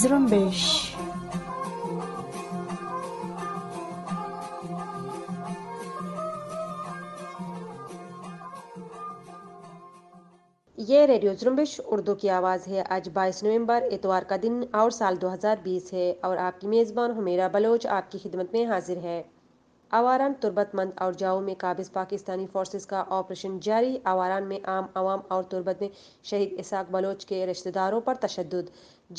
zrąbisz. ये रेडियो जुम्बिश उर्दू की आवाज़ है आज 22 नवंबर इतवार का दिन और साल 2020 है और आपकी मेज़बान हमेरा बलोच आपकी खिदमत में हाजिर है आवारान तुर्बतमंद और जाऊ में काबिज पाकिस्तानी फोर्सेस का ऑपरेशन जारी आवारान में आम आवाम और तुर्बत में शहीद इसाक बलोच के रिश्तेदारों पर तशद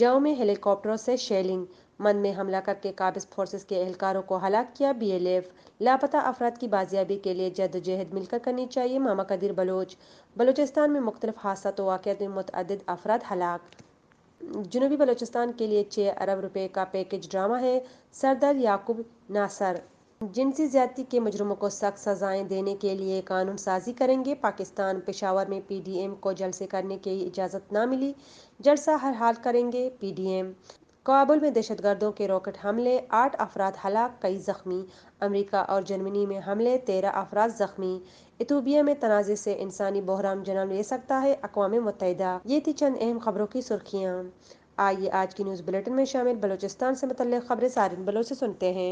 जाऊ में हेलीकॉप्टरों से शेलिंग मन में हमला करके काबिज फोर्सेस के एहलकारों को हलाक किया बीएलएफ लापता अफराद की बाजियाबी के लिए जदोजहद मिलकर करनी चाहिए मामा कदीर बलोच बलोचिस्तान में मुख्तलिफ हादसा तो वाक़ में मतद अफराद हलाक जनूबी बलोचिस्तान के लिए छः अरब रुपये का पैकेज ड्रामा है सरदार याकूब नासर जिनसी ज्यादा के मुजरमों को सख्त सजाएं देने के लिए कानून साजी करेंगे पाकिस्तान पेशावर में पीडीएम को जलसे करने की इजाज़त ना मिली जलसा हर हाल करेंगे पीडीएम काबुल में दहशतगर्दों के रॉकेट हमले आठ अफराद हलाक कई जख्मी अमेरिका और जर्मनी में हमले तेरह अफराद जख्मी इतोबिया में तनाज़े से इंसानी बहराम जन्म ले सकता है अकवा मुतहदा ये थी चंद अहम खबरों की सुर्खियाँ आइए आज की न्यूज़ बुलेटिन में शामिल बलोचिस्तान से मतलब खबरें सारे बलोच से सुनते हैं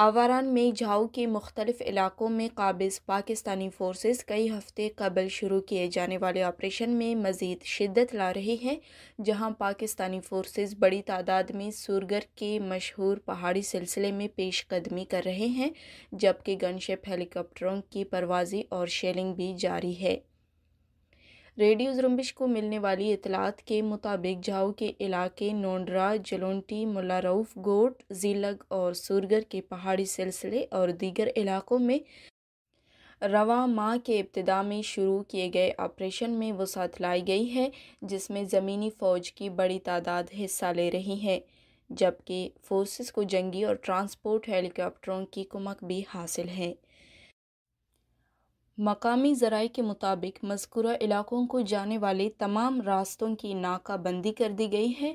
आवारान में झाऊ के मुख्तलिफ इलाकों में काबिज पाकिस्तानी फोर्सेस कई हफ्ते कबल शुरू किए जाने वाले ऑपरेशन में मज़ीद शिद्दत ला रही हैं जहां पाकिस्तानी फोर्सेस बड़ी तादाद में सुरगर के मशहूर पहाड़ी सिलसिले में पेश कदमी कर रहे हैं जबकि गनशिप हेलीकॉप्टरों की परवाजी और शेलिंग भी जारी है रेडियो जुम्बिश को मिलने वाली इतलात के मुताबिक जाओ के इलाके नोंडरा जलोंटी मुलारऊफ गोट जीलग और सुरगर के पहाड़ी सिलसिले और दीगर इलाकों में रवा माह के इब्तदा में शुरू किए गए ऑपरेशन में वसात लाई गई है जिसमें ज़मीनी फ़ौज की बड़ी तादाद हिस्सा ले रही है जबकि फोर्सेस को जंगी और ट्रांसपोर्ट हेलीकॉप्टरों की कुमक भी हासिल है मकामी जराए के मुताबिक मजकूरा इलाकों को जाने वाले तमाम रास्तों की नाकाबंदी कर दी गई है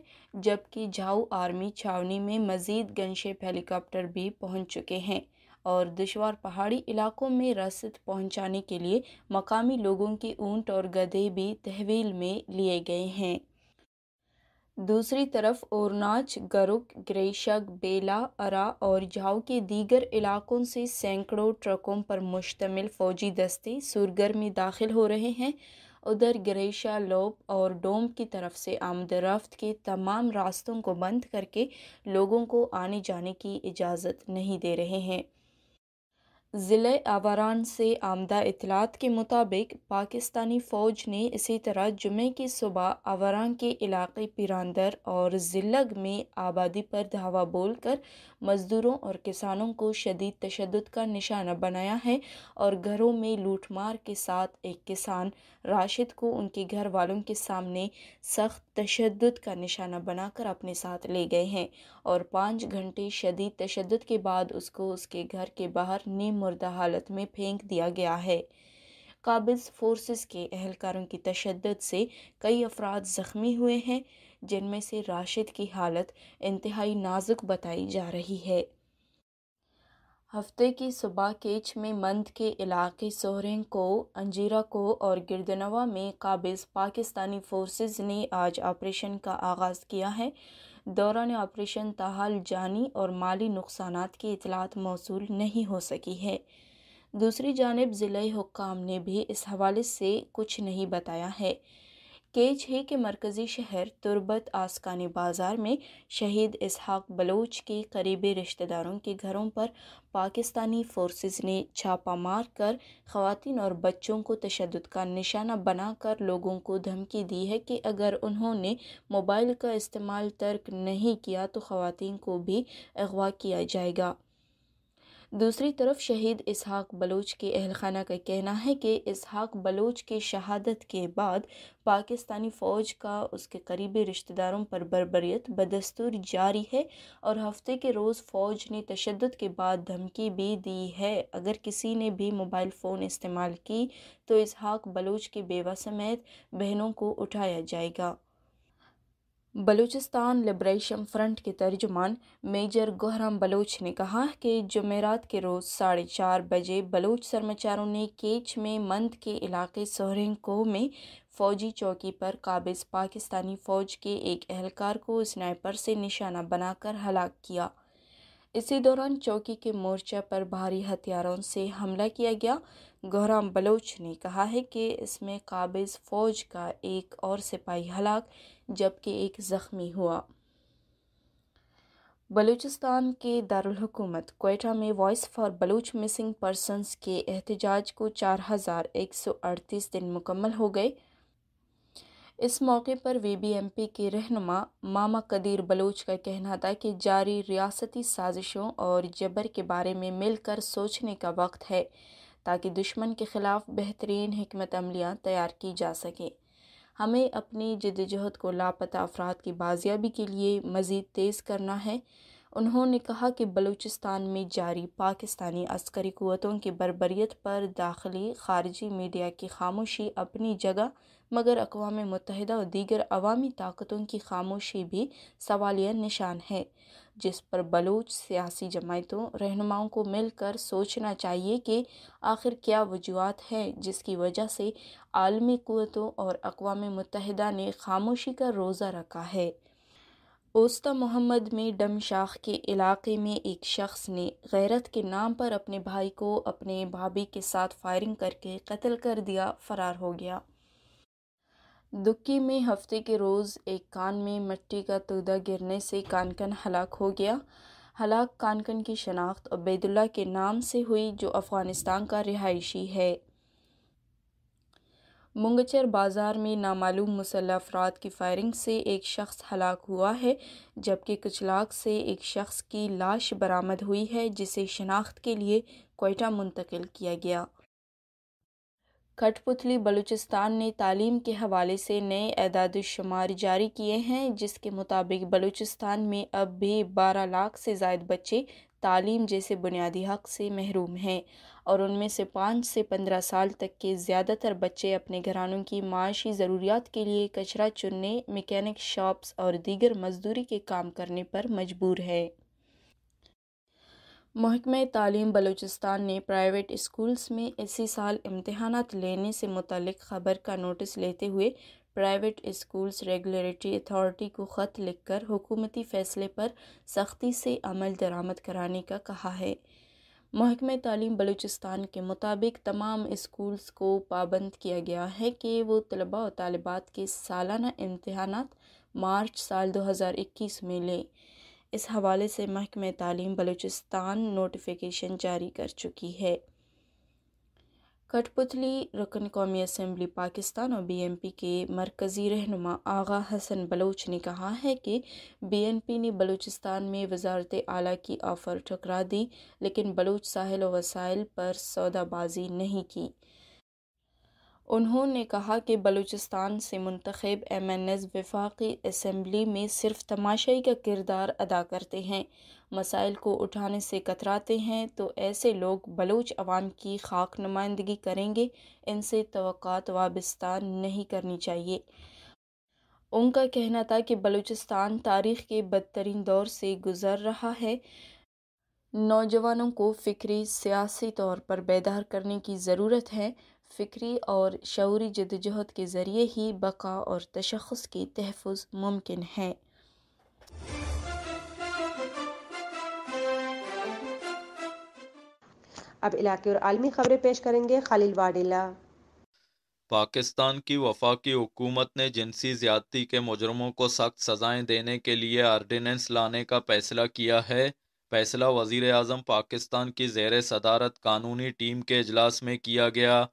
जबकि झाऊ आर्मी छावनी में मज़ीद गनशेप हेलीकॉप्टर भी पहुंच चुके हैं और दुशवार पहाड़ी इलाकों में रसद पहुंचाने के लिए मकामी लोगों के ऊंट और गधे भी तहवील में लिए गए हैं दूसरी तरफ ओरनाच गरुक ग्रेशक बेला अरा और झाओ के दीगर इलाकों से सैकड़ों ट्रकों पर मुश्तमिल फ़ौजी दस्ते सुरगर में दाखिल हो रहे हैं उधर ग्रेशा लोप और डोम की तरफ से आमदरफ्त के तमाम रास्तों को बंद करके लोगों को आने जाने की इजाज़त नहीं दे रहे हैं ज़िले आवारान से आमदा इतलात के मुताबिक पाकिस्तानी फ़ौज ने इसी तरह जुमे की सुबह आवारान के इलाके पिरांदर और जिलग में आबादी पर धावा बोलकर मज़दूरों और किसानों को शदीद तशद का निशाना बनाया है और घरों में लूटमार के साथ एक किसान राशिद को उनके घर वालों के सामने सख्त तशद का निशाना बनाकर अपने साथ ले गए हैं और पाँच घंटे शदीद तशद के बाद उसको उसके घर के बाहर नीम मुर्दा हालत में फेंक दिया गया है काबिज फोर्सेस के अहलकारों की तशद से कई अफराद ज़ख्मी हुए हैं जिनमें से राशिद की हालत इंतहाई नाजुक बताई जा रही है हफ्ते की सुबह केच में मंद के इलाके सोहरें को अंजीरा को और गिरदनवा में काबिज पाकिस्तानी फोर्सेस ने आज ऑपरेशन का आगाज़ किया है दौरान ऑपरेशन ताहाल जानी और माली नुकसान की इतलात मौसू नहीं हो सकी है दूसरी जानब ज़िले हुकाम ने भी इस हवाले से कुछ नहीं बताया है के छः के मरकज़ी शहर तुरबत आसकानी बाज़ार में शहीद इसहाक बलोच के करीबी रिश्तेदारों के घरों पर पाकिस्तानी फोर्सेस ने छापा मार कर ख़वान और बच्चों को तशद का निशाना बनाकर लोगों को धमकी दी है कि अगर उन्होंने मोबाइल का इस्तेमाल तर्क नहीं किया तो ख़वान को भी अगवा किया जाएगा दूसरी तरफ शहीद इसहाक बलोच के अहलखाना का कहना है कि इसहाक बलोच के शहादत के बाद पाकिस्तानी फ़ौज का उसके करीबी रिश्तेदारों पर बरबरीत बदस्तूर जारी है और हफ्ते के रोज़ फ़ौज ने तशद के बाद धमकी भी दी है अगर किसी ने भी मोबाइल फ़ोन इस्तेमाल की तो इसहाक बलोच के बेवा समेत बहनों को उठाया जाएगा बलूचिस्तान लिब्रेशन फ्रंट के तर्जुमान मेजर गोहराम बलोच ने कहा कि जमेरात के रोज़ साढ़े चार बजे बलोच सरमाचारों ने केच में मंद के इलाके को में फौजी चौकी पर काबिज पाकिस्तानी फ़ौज के एक एहलकार को स्नाइपर से निशाना बनाकर हलाक किया इसी दौरान चौकी के मोर्चा पर भारी हथियारों से हमला किया गया गौराम बलोच ने कहा है कि इसमें काबिज फौज का एक और सिपाही हलाक जबकि एक जख्मी हुआ बलूचिस्तान के दारकूमत कोयटा में voice for Baloch missing persons के एहतजाज को चार हज़ार एक सौ अड़तीस दिन मुकम्मल हो गए इस मौके पर बी एम पी के रहनुमा मामा कदीर बलोच का कहना था कि जारी रियासती साजिशों और जबर के बारे में मिलकर सोचने का वक्त है ताकि दुश्मन के ख़िलाफ़ बेहतरीन हमत अमलियाँ तैयार की जा सकें हमें अपनी जदजहद को लापता अफराद की बाजियाबी के लिए मज़ीद तेज़ करना है उन्होंने कहा कि बलूचिस्तान में जारी पाकिस्तानी अस्करी क़वतों की बरबरीत पर दाखिली खारजी मीडिया की खामोशी अपनी जगह मगर अकवा मतहदा और दीगर अवामी ताकतों की खामोशी भी सवालिया निशान है जिस पर बलूच सियासी जमातों रहनुमाओं को मिलकर सोचना चाहिए कि आखिर क्या वजूहत हैं जिसकी वजह से आलमी क़वतों और अकवा मुतहदा ने खामोशी का रोज़ा रखा है ओस्ता मोहम्मद में डमशाख के इलाके में एक शख्स ने गैरत के नाम पर अपने भाई को अपने भाभी के साथ फायरिंग करके कत्ल कर दिया फ़रार हो गया दुक्की में हफ्ते के रोज़ एक कान में मिट्टी का तोदा गिरने से कानकन हलाक हो गया हलाक कानकन की शनाख्त अबैदुल्ला के नाम से हुई जो अफ़गानिस्तान का रिहायशी है मुंगचर बाज़ार में नामालूम मुसल अफराद की फायरिंग से एक शख्स हलाक हुआ है जबकि कुचलाक से एक शख्स की लाश बरामद हुई है जिसे शनाख्त के लिए कोयटा मुंतकिल किया गया कठपुतली बलूचिस्तान ने तालीम के हवाले से नए एदाद शुमार जारी किए हैं जिसके मुताबिक बलूचिस्तान में अब भी बारह लाख से जायद बच्चे तालीम जैसे बुनियादी हक से महरूम हैं और उनमें से पाँच से पंद्रह साल तक के ज़्यादातर बच्चे अपने घरानों की माशी ज़रूरियात के लिए कचरा चुनने मैकेनिक शॉप्स और दीगर मजदूरी के काम करने पर मजबूर हैं महकमे तालीम बलूचिस्तान ने प्राइवेट स्कूल्स में इसी साल इम्तहान लेने से मुतलिक खबर का नोटिस लेते हुए प्राइवेट स्कूल्स रेगुलेटरी अथॉरिटी को ख़त लिखकर हुकूमती फ़ैसले पर सख्ती से अमल दरामद कराने का कहा है महकम तालीम बलूचिस्तान के मुताबिक तमाम स्कूल्स को पाबंद किया गया है कि वो तलबा और तलबात के सालाना इम्तहान मार्च साल दो हज़ार इक्कीस में लें इस हवाले से महकमे तालीम बलूचिस्तान नोटिफिकेशन जारी कर चुकी है कठपुतली रुकन कौमी असम्बली पाकिस्तान और बीएमपी के मरकज़ी रहनुमा आगा हसन बलोच ने कहा है कि पी ने बलूचिस्तान में वजारत आला की ऑफ़र ठुकरा दी लेकिन बलूच साहिल व वसाइल पर सौदाबाजी नहीं की उन्होंने कहा कि बलूचिस्तान से मंतखब एम एन एस वफाकी असम्बली में सिर्फ तमाशाई का किरदार अदा करते हैं मसाइल को उठाने से कतराते हैं तो ऐसे लोग बलूच अवाम की खाक नुमाइंदगी करेंगे इनसे तो वाबस्ता नहीं करनी चाहिए उनका कहना था कि बलूचिस्तान तारीख़ के बदतरीन दौर से गुज़र रहा है नौजवानों को फ़िक्री सियासी तौर पर बेदार करने की ज़रूरत है फ़िक्री और शौरी जदोजहद के ज़रिए ही बका और तशखस की तहफ़ मुमकिन है अब इलाके और आलमी खबरें पेश करेंगे खालिल वाडिला पाकिस्तान की वफाकी हुकूमत ने जिनसी ज्यादती के मुजरमों को सख्त सजाएं देने के लिए आर्डीनेंस लाने का फैसला किया है फैसला वजीर अजम पाकिस्तान की जेर सदारत कानूनी टीम के अजलास में किया गया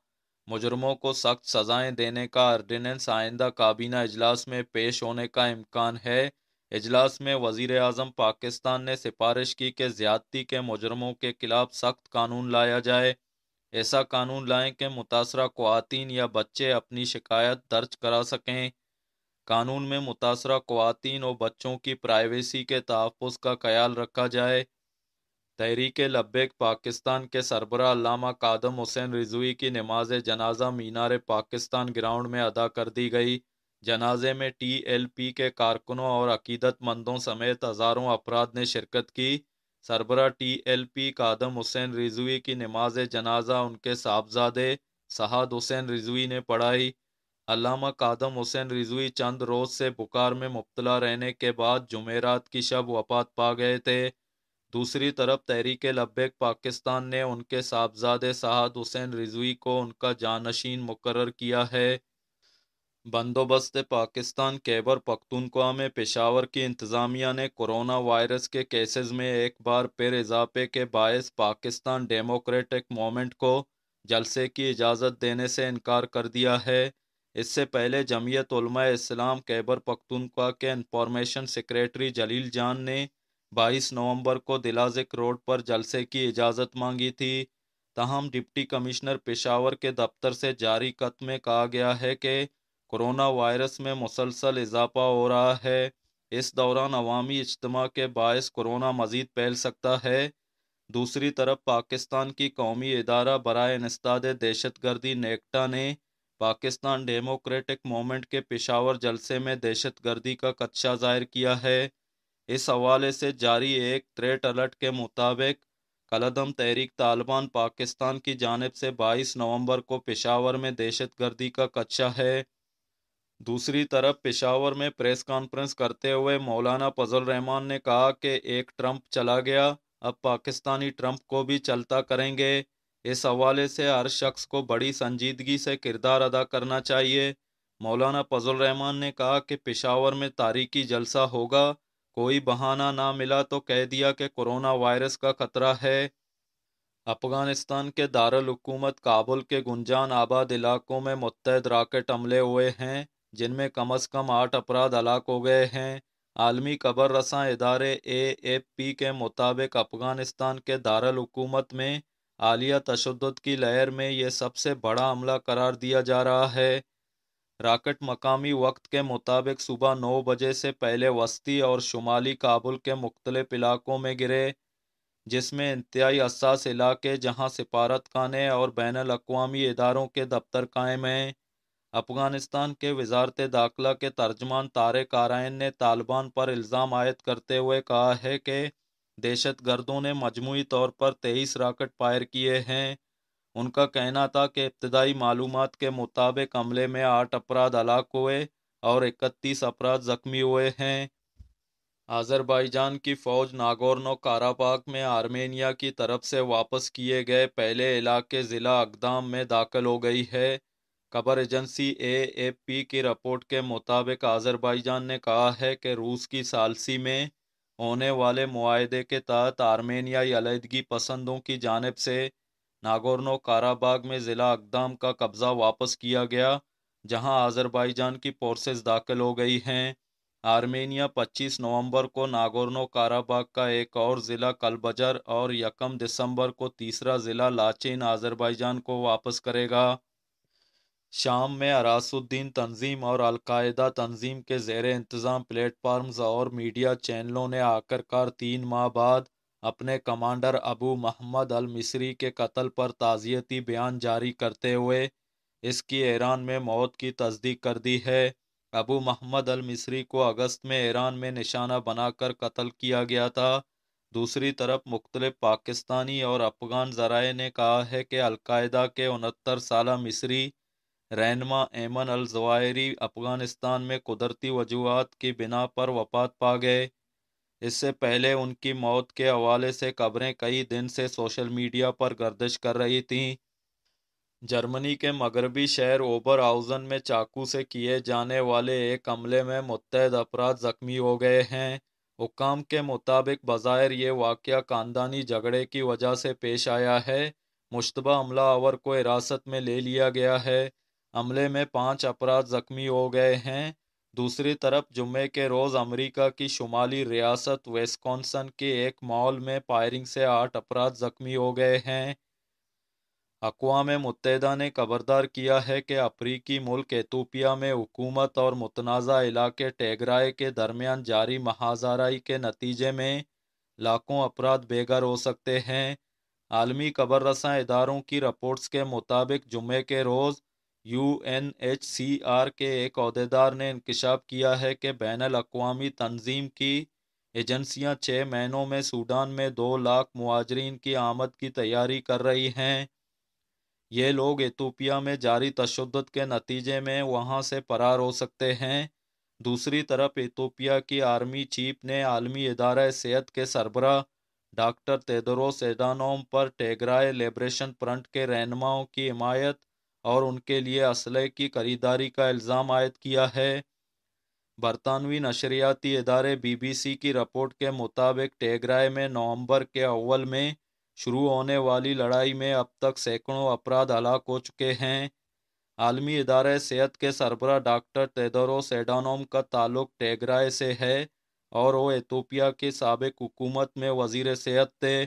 मुजरमों को सख्त सजाएं देने का आर्डीनेंस आइंदा काबीना अजलास में पेश होने का इम्कान है इजलास में वजीर अजम पाकिस्तान ने सिफारिश की कि ज्यादती के मुजरमों के खिलाफ सख्त कानून लाया जाए ऐसा कानून लाएं कि मुतासर खुवान या बच्चे अपनी शिकायत दर्ज करा सकें कानून में मुतासर खुवान और बच्चों की प्राइवेसी के तहफ़ का ख्याल रखा जाए तहरीक लब्बैक पाकिस्तान के सरबरा अलामा कादम हुसैन रिजवी की नमाज जनाजा मीनार पाकिस्तान ग्राउंड में अदा कर दी गई जनाजे में टी एल पी के कारकुनों और अकीदतमंदों समेत हज़ारों अफराद ने शिरकत की सरबरा T L P Khadim Hussain Rizvi की नमाज जनाजा उनके साहबजादे सहाद हुसैन रिजवी ने पढ़ाई अलामा कादम हुसैन रिजवी चंद रोज़ से बुखार में मुबतला रहने के बाद जुमेरात की शब वफात पा गए थे दूसरी तरफ तहरीक लब्बैक पाकिस्तान ने उनके साहबजादे साहद हुसैन रिजवी को उनका जानशीन मुकर किया है बंदोबस्त पाकिस्तान कैबर पख्तनख्वा में पेशावर की इंतज़ामिया ने कोरोना वायरस के केसेस में एक बार फिर इजाफे के बायस पाकिस्तान डेमोक्रेटिक मोमेंट को जलसे की इजाज़त देने से इनकार कर दिया है इससे पहले जमीयत इस्लाम कैबर पख्तनख्वा के इंफॉर्मेशन सेक्रेटरी जलील जान ने 22 नवंबर को दिलाजिक रोड पर जलसे की इजाज़त मांगी थी तहम डिप्टी कमिश्नर पेशावर के दफ्तर से जारी कत में कहा गया है कि कोरोना वायरस में मुसलसल इजाफा हो रहा है इस दौरान अवामी इज्तम के बायस कोरोना मजीद फैल सकता है दूसरी तरफ पाकिस्तान की कौमी इदारा बरए नस्ताद दहशत गर्दी नेकटा ने पाकिस्तान डेमोक्रेटिक मोमेंट के पेशावर जलसे में दहशत गर्दी का कच्चा जाहिर किया है इस हवाले से जारी एक थ्रेट अलर्ट के मुताबिक कलदम तहरीक तालिबान पाकिस्तान की जानब से बाईस नवंबर को पेशावर में दहशत गर्दी का कच्चा है दूसरी तरफ पेशावर में प्रेस कॉन्फ्रेंस करते हुए मौलाना फजल रहमान ने कहा कि एक ट्रंप चला गया अब पाकिस्तानी ट्रंप को भी चलता करेंगे इस हवाले से हर शख्स को बड़ी संजीदगी से किरदार अदा करना चाहिए मौलाना फजल रहमान ने कहा कि पेशावर में तारीखी जलसा होगा कोई बहाना ना मिला तो कह दिया कि कोरोना वायरस का खतरा है अफगानिस्तान के दारकूमत काबुल के गुंजान आबाद इलाकों में मुतद राकेट हमले हुए हैं जिनमें कम अज़ कम आठ अपराध हलाक हो गए हैं आलमी कबर रसा इदारे ए एफ पी के मुताबिक अफगानिस्तान के दारकूमत में आलिया तशद की लहर में ये सबसे बड़ा हमला करार दिया जा रहा है राकेट मकामी वक्त के मुताबिक सुबह नौ बजे से पहले वस्ती और शुमाली काबुल के मुख्तलिफ इलाकों में गिरे जिसमें इंतहाई असास इलाके जहां सिफारत खाने और बैन अवी इदारों के दफ्तर कायम हैं अफगानिस्तान के वजारत दाखिला के तर्जमान तारे कारायन ने तालिबान पर इल्ज़ाम आयद करते हुए कहा है कि दहशत गर्दों ने मजमू तौर पर तेईस राकेट फायर किए हैं उनका कहना था कि इब्तदाई मालूम के मुताबिक हमले में आठ अपराध हलाक हुए और इकतीस अपराध जख्मी हुए हैं आज़रबाईजान की फ़ौज नागोरनो काराबाग में आर्मेनिया की तरफ से वापस किए गए पहले इलाके ज़िला अकदाम में दाखिल हो गई है खबर एजेंसी ए ए पी की रिपोर्ट के मुताबिक आज़रबाईजान ने कहा है कि रूस की सालसी में होने वाले माहदे के तहत आर्मेनियाई अलीदगी पसंदों की जानब से नागोर्नो काराबाग में ज़िला अकदाम का कब्ज़ा वापस किया गया जहां आज़रबाईजान की फोर्सेस दाखिल हो गई हैं आर्मेनिया 25 नवंबर को नागोर्नो काराबाग का एक और ज़िला कलबजर और यकम दिसंबर को तीसरा ज़िला लाचेन आज़रबाईजान को वापस करेगा शाम में अरासुद्दीन तंजीम और अलकायदा तंजीम के जेर इंतज़ाम प्लेटफार्म्स और मीडिया चैनलों ने आखिरकार तीन माह बाद अपने commander Abu Mohammed al Masri के कत्ल पर ताज़ियती बयान जारी करते हुए इसकी ईरान में मौत की तस्दीक कर दी है अबू महमद अल मिसरी को अगस्त में ईरान में निशाना बनाकर कत्ल किया गया था दूसरी तरफ मुख्तलिफ पाकिस्तानी और अफगान जराए ने कहा है कि अलकायदा के उनहत्तर साल मिसरी रहनमा एमन जवायरी अफ़गानिस्तान में कुदरती वजूहत की बिना पर वफात पा गए इससे पहले उनकी मौत के हवाले से खबरें कई दिन से सोशल मीडिया पर गर्दिश कर रही थीं जर्मनी के मगरबी शहर ओबरहाउजन में चाकू से किए जाने वाले एक हमले में मुतहद अफराद जख्मी हो गए हैं हुकाम के मुताबिक बज़ाहिर ये वाक़ ख़ानदानी झगड़े की वजह से पेश आया है मुशतबा हमला आवर को हिरासत में ले लिया गया है हमले में पाँच अफराद जख्मी हो गए हैं दूसरी तरफ जुम्मे के रोज़ अमेरिका की शुमाली रियासत वेस्कॉन्सन के एक मॉल में फायरिंग से आठ अपराध जख्मी हो गए हैं अकवा मुतहदा ने खबरदार किया है कि अफ्रीकी मुल्क एतोपिया में हुकूमत और मुतनाज़ा इलाके टेगराए के दरमियान जारी महाजाराई के नतीजे में लाखों अपराध बेघर हो सकते हैं आलमी खबर रसा इदारों की रिपोर्ट्स के मुताबिक जुमे के रोज़ यूएनएचसीआर के एक अहदेदार ने इंकशाफ किया है कि बैन अवी तंजीम की एजेंसियां छः महीनों में सूडान में दो लाख मुहाजरीन की आमद की तैयारी कर रही हैं ये लोग एतोपिया में जारी तशद के नतीजे में वहाँ से फरार हो सकते हैं दूसरी तरफ एतोपिया की आर्मी चीफ ने आलमी इदारा सेहत के सरबरा डॉक्टर तेदरोस एडानोम पर टेगराए लिब्रेशन फ्रंट के रहनुमाओं की हिमायत और उनके लिए असलह की खरीदारी का इल्ज़ाम आयद किया है बरतानवी नशरियाती इदारे बी बी सी की रिपोर्ट के मुताबिक टेगराय में नवंबर के अव्वल में शुरू होने वाली लड़ाई में अब तक सैकड़ों अपराध हलाक हो चुके हैं आलमी इदारे सेहत के सरबरा डॉक्टर तेदरो सेडानोम का ताल्लुक टेगराय से है और वो एथोपिया के सबक हुकूमत में वजीर सेहत थे